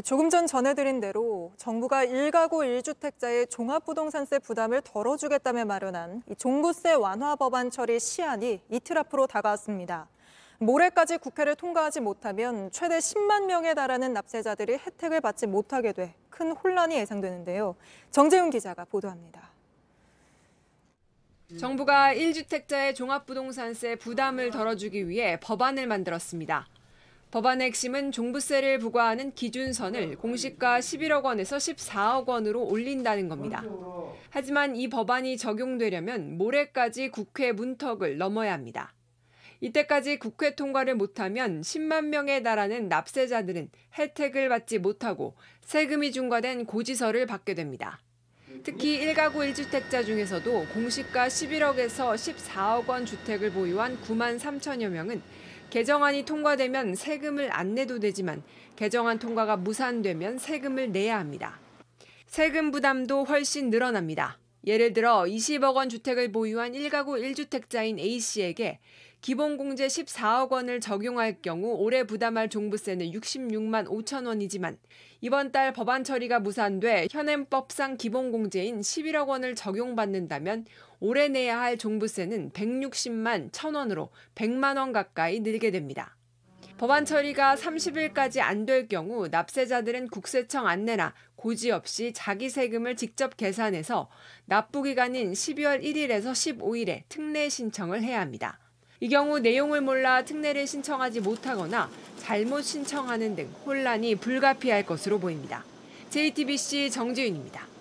예, 조금 전 전해드린 대로 정부가 1가구 1주택자의 종합부동산세 부담을 덜어주겠다며 마련한 종부세 완화 법안 처리 시한이 이틀 앞으로 다가왔습니다. 모레까지 국회를 통과하지 못하면 최대 10만 명에 달하는 납세자들이 혜택을 받지 못하게 돼 큰 혼란이 예상되는데요. 정재훈 기자가 보도합니다. 정부가 1주택자의 종합부동산세 부담을 덜어주기 위해 법안을 만들었습니다. 법안의 핵심은 종부세를 부과하는 기준선을 공시가 11억 원에서 14억 원으로 올린다는 겁니다. 하지만 이 법안이 적용되려면 모레까지 국회 문턱을 넘어야 합니다. 이때까지 국회 통과를 못하면 10만 명에 달하는 납세자들은 혜택을 받지 못하고 세금이 중과된 고지서를 받게 됩니다. 특히 1가구 1주택자 중에서도 공시가 11억에서 14억 원 주택을 보유한 9만 3천여 명은 개정안이 통과되면 세금을 안 내도 되지만 개정안 통과가 무산되면 세금을 내야 합니다. 세금 부담도 훨씬 늘어납니다. 예를 들어 20억 원 주택을 보유한 1가구 1주택자인 A씨에게 기본공제 14억 원을 적용할 경우 올해 부담할 종부세는 66만 5천 원이지만 이번 달 법안 처리가 무산돼 현행법상 기본공제인 11억 원을 적용받는다면 올해 내야 할 종부세는 160만 1천 원으로 100만 원 가까이 늘게 됩니다. 법안 처리가 30일까지 안 될 경우 납세자들은 국세청 안내나 고지 없이 자기 세금을 직접 계산해서 납부 기간인 12월 1일에서 15일에 특례 신청을 해야 합니다. 이 경우 내용을 몰라 특례를 신청하지 못하거나 잘못 신청하는 등 혼란이 불가피할 것으로 보입니다. JTBC 정지윤입니다.